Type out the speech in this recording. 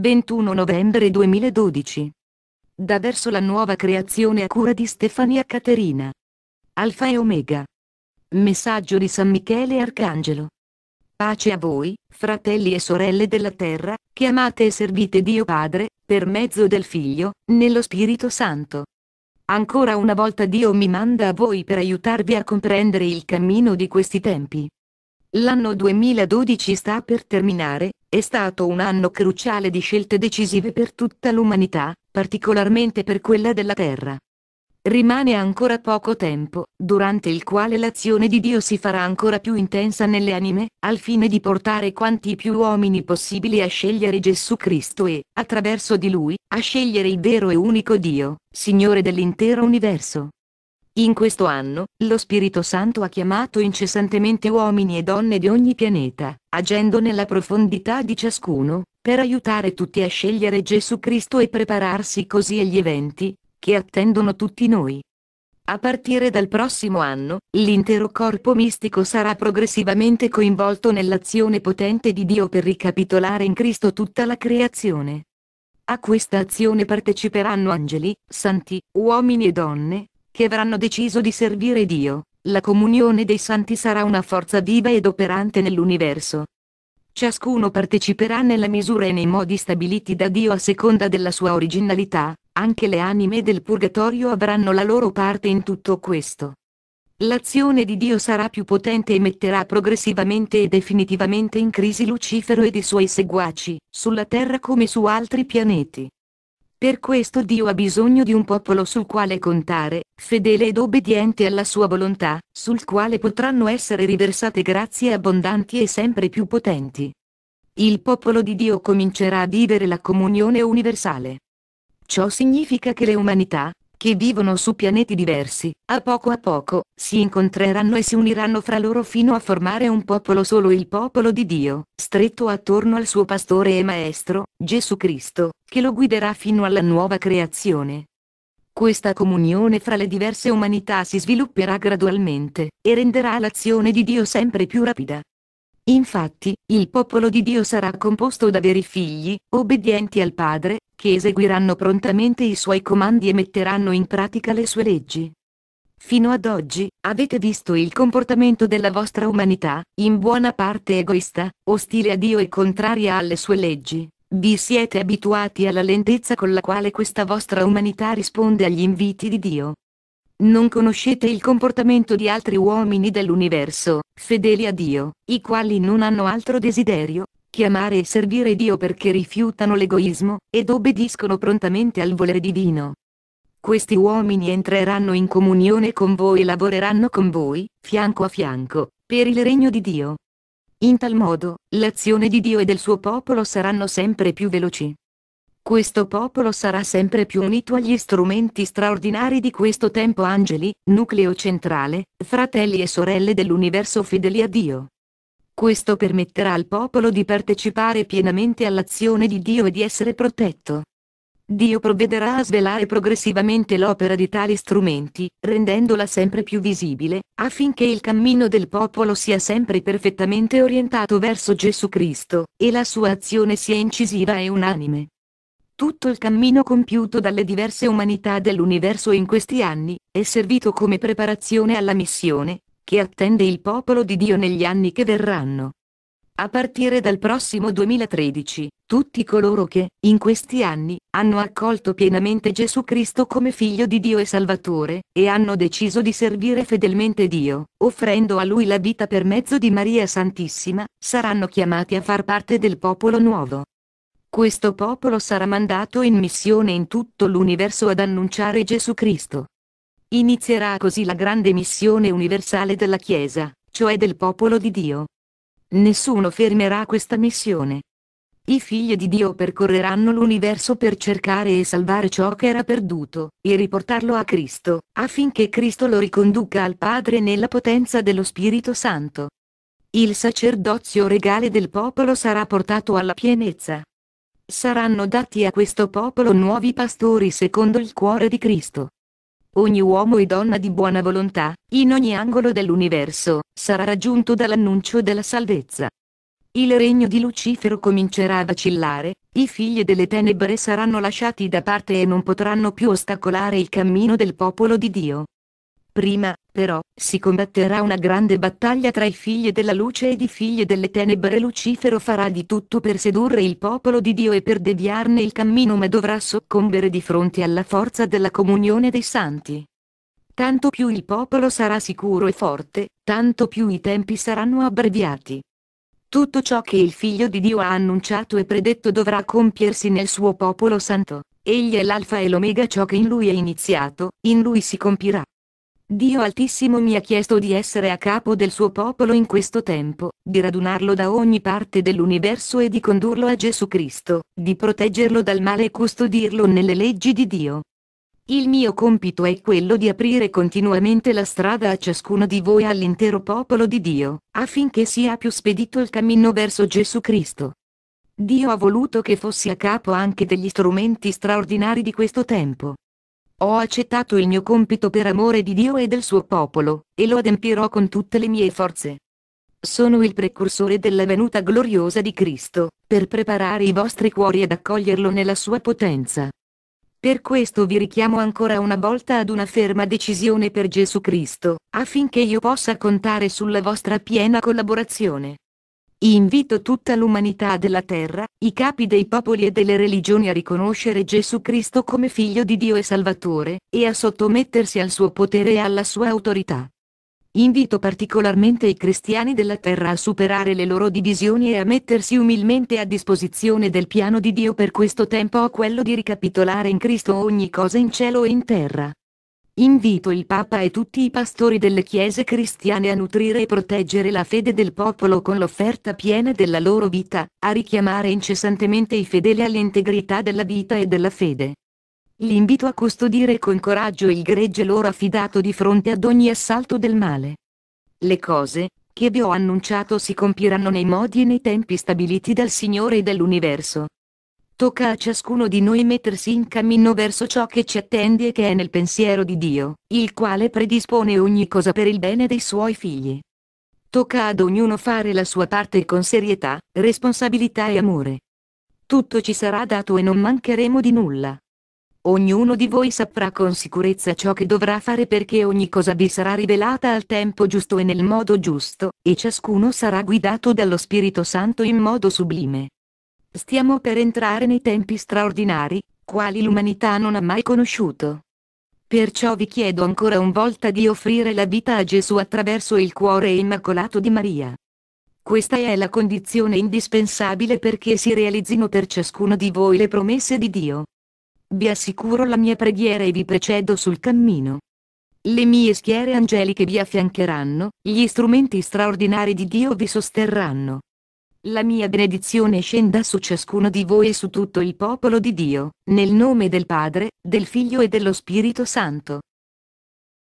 21 novembre 2012. Da verso la nuova creazione a cura di Stefania Caterina. Alfa e Omega. Messaggio di San Michele Arcangelo. Pace a voi, fratelli e sorelle della terra, che amate e servite Dio Padre, per mezzo del Figlio, nello Spirito Santo. Ancora una volta Dio mi manda a voi per aiutarvi a comprendere il cammino di questi tempi. L'anno 2012 sta per terminare, è stato un anno cruciale di scelte decisive per tutta l'umanità, particolarmente per quella della Terra. Rimane ancora poco tempo, durante il quale l'azione di Dio si farà ancora più intensa nelle anime, al fine di portare quanti più uomini possibili a scegliere Gesù Cristo e, attraverso di Lui, a scegliere il vero e unico Dio, Signore dell'intero universo. In questo anno, lo Spirito Santo ha chiamato incessantemente uomini e donne di ogni pianeta, agendo nella profondità di ciascuno, per aiutare tutti a scegliere Gesù Cristo e prepararsi così agli eventi, che attendono tutti noi. A partire dal prossimo anno, l'intero corpo mistico sarà progressivamente coinvolto nell'azione potente di Dio per ricapitolare in Cristo tutta la creazione. A questa azione parteciperanno angeli, santi, uomini e donne, che avranno deciso di servire Dio, la comunione dei santi sarà una forza viva ed operante nell'universo. Ciascuno parteciperà nella misura e nei modi stabiliti da Dio a seconda della sua originalità, anche le anime del purgatorio avranno la loro parte in tutto questo. L'azione di Dio sarà più potente e metterà progressivamente e definitivamente in crisi Lucifero ed i suoi seguaci, sulla Terra come su altri pianeti. Per questo Dio ha bisogno di un popolo sul quale contare, fedele ed obbediente alla sua volontà, sul quale potranno essere riversate grazie abbondanti e sempre più potenti. Il popolo di Dio comincerà a vivere la comunione universale. Ciò significa che le umanità, che vivono su pianeti diversi, a poco a poco, si incontreranno e si uniranno fra loro fino a formare un popolo solo il popolo di Dio, stretto attorno al suo pastore e maestro, Gesù Cristo, che lo guiderà fino alla nuova creazione. Questa comunione fra le diverse umanità si svilupperà gradualmente, e renderà l'azione di Dio sempre più rapida, Infatti, il popolo di Dio sarà composto da veri figli, obbedienti al Padre, che eseguiranno prontamente i suoi comandi e metteranno in pratica le sue leggi. Fino ad oggi, avete visto il comportamento della vostra umanità, in buona parte egoista, ostile a Dio e contraria alle sue leggi. Vi siete abituati alla lentezza con la quale questa vostra umanità risponde agli inviti di Dio. Non conoscete il comportamento di altri uomini dell'universo, fedeli a Dio, i quali non hanno altro desiderio, che amare e servire Dio perché rifiutano l'egoismo, ed obbediscono prontamente al volere divino. Questi uomini entreranno in comunione con voi e lavoreranno con voi, fianco a fianco, per il regno di Dio. In tal modo, l'azione di Dio e del suo popolo saranno sempre più veloci. Questo popolo sarà sempre più unito agli strumenti straordinari di questo tempo angeli, nucleo centrale, fratelli e sorelle dell'universo fedeli a Dio. Questo permetterà al popolo di partecipare pienamente all'azione di Dio e di essere protetto. Dio provvederà a svelare progressivamente l'opera di tali strumenti, rendendola sempre più visibile, affinché il cammino del popolo sia sempre perfettamente orientato verso Gesù Cristo, e la sua azione sia incisiva e unanime. Tutto il cammino compiuto dalle diverse umanità dell'universo in questi anni, è servito come preparazione alla missione, che attende il popolo di Dio negli anni che verranno. A partire dal prossimo 2013, tutti coloro che, in questi anni, hanno accolto pienamente Gesù Cristo come figlio di Dio e Salvatore, e hanno deciso di servire fedelmente Dio, offrendo a Lui la vita per mezzo di Maria Santissima, saranno chiamati a far parte del popolo nuovo. Questo popolo sarà mandato in missione in tutto l'universo ad annunciare Gesù Cristo. Inizierà così la grande missione universale della Chiesa, cioè del popolo di Dio. Nessuno fermerà questa missione. I figli di Dio percorreranno l'universo per cercare e salvare ciò che era perduto, e riportarlo a Cristo, affinché Cristo lo riconduca al Padre nella potenza dello Spirito Santo. Il sacerdozio regale del popolo sarà portato alla pienezza, saranno dati a questo popolo nuovi pastori secondo il cuore di Cristo. Ogni uomo e donna di buona volontà, in ogni angolo dell'universo, sarà raggiunto dall'annuncio della salvezza. Il regno di Lucifero comincerà a vacillare, i figli delle tenebre saranno lasciati da parte e non potranno più ostacolare il cammino del popolo di Dio. Prima, però, si combatterà una grande battaglia tra i figli della luce ed i figli delle tenebre. Lucifero farà di tutto per sedurre il popolo di Dio e per deviarne il cammino ma dovrà soccombere di fronte alla forza della comunione dei santi. Tanto più il popolo sarà sicuro e forte, tanto più i tempi saranno abbreviati. Tutto ciò che il Figlio di Dio ha annunciato e predetto dovrà compiersi nel suo popolo santo. Egli è l'alfa e l'omega ciò che in lui è iniziato, in lui si compirà. Dio Altissimo mi ha chiesto di essere a capo del suo popolo in questo tempo, di radunarlo da ogni parte dell'universo e di condurlo a Gesù Cristo, di proteggerlo dal male e custodirlo nelle leggi di Dio. Il mio compito è quello di aprire continuamente la strada a ciascuno di voi e all'intero popolo di Dio, affinché sia più spedito il cammino verso Gesù Cristo. Dio ha voluto che fossi a capo anche degli strumenti straordinari di questo tempo. Ho accettato il mio compito per amore di Dio e del suo popolo, e lo adempirò con tutte le mie forze. Sono il precursore della venuta gloriosa di Cristo, per preparare i vostri cuori ad accoglierlo nella sua potenza. Per questo vi richiamo ancora una volta ad una ferma decisione per Gesù Cristo, affinché io possa contare sulla vostra piena collaborazione. Invito tutta l'umanità della terra, i capi dei popoli e delle religioni a riconoscere Gesù Cristo come figlio di Dio e Salvatore, e a sottomettersi al suo potere e alla sua autorità. Invito particolarmente i cristiani della terra a superare le loro divisioni e a mettersi umilmente a disposizione del piano di Dio per questo tempo o quello di ricapitolare in Cristo ogni cosa in cielo e in terra. Invito il Papa e tutti i pastori delle chiese cristiane a nutrire e proteggere la fede del popolo con l'offerta piena della loro vita, a richiamare incessantemente i fedeli all'integrità della vita e della fede. Li invito a custodire con coraggio il gregge loro affidato di fronte ad ogni assalto del male. Le cose, che vi ho annunciato si compiranno nei modi e nei tempi stabiliti dal Signore e dall'universo. Tocca a ciascuno di noi mettersi in cammino verso ciò che ci attende e che è nel pensiero di Dio, il quale predispone ogni cosa per il bene dei suoi figli. Tocca ad ognuno fare la sua parte con serietà, responsabilità e amore. Tutto ci sarà dato e non mancheremo di nulla. Ognuno di voi saprà con sicurezza ciò che dovrà fare perché ogni cosa vi sarà rivelata al tempo giusto e nel modo giusto, e ciascuno sarà guidato dallo Spirito Santo in modo sublime. Stiamo per entrare nei tempi straordinari, quali l'umanità non ha mai conosciuto. Perciò vi chiedo ancora una volta di offrire la vita a Gesù attraverso il cuore immacolato di Maria. Questa è la condizione indispensabile perché si realizzino per ciascuno di voi le promesse di Dio. Vi assicuro la mia preghiera e vi precedo sul cammino. Le mie schiere angeliche vi affiancheranno, gli strumenti straordinari di Dio vi sosterranno la mia benedizione scenda su ciascuno di voi e su tutto il popolo di Dio, nel nome del Padre, del Figlio e dello Spirito Santo.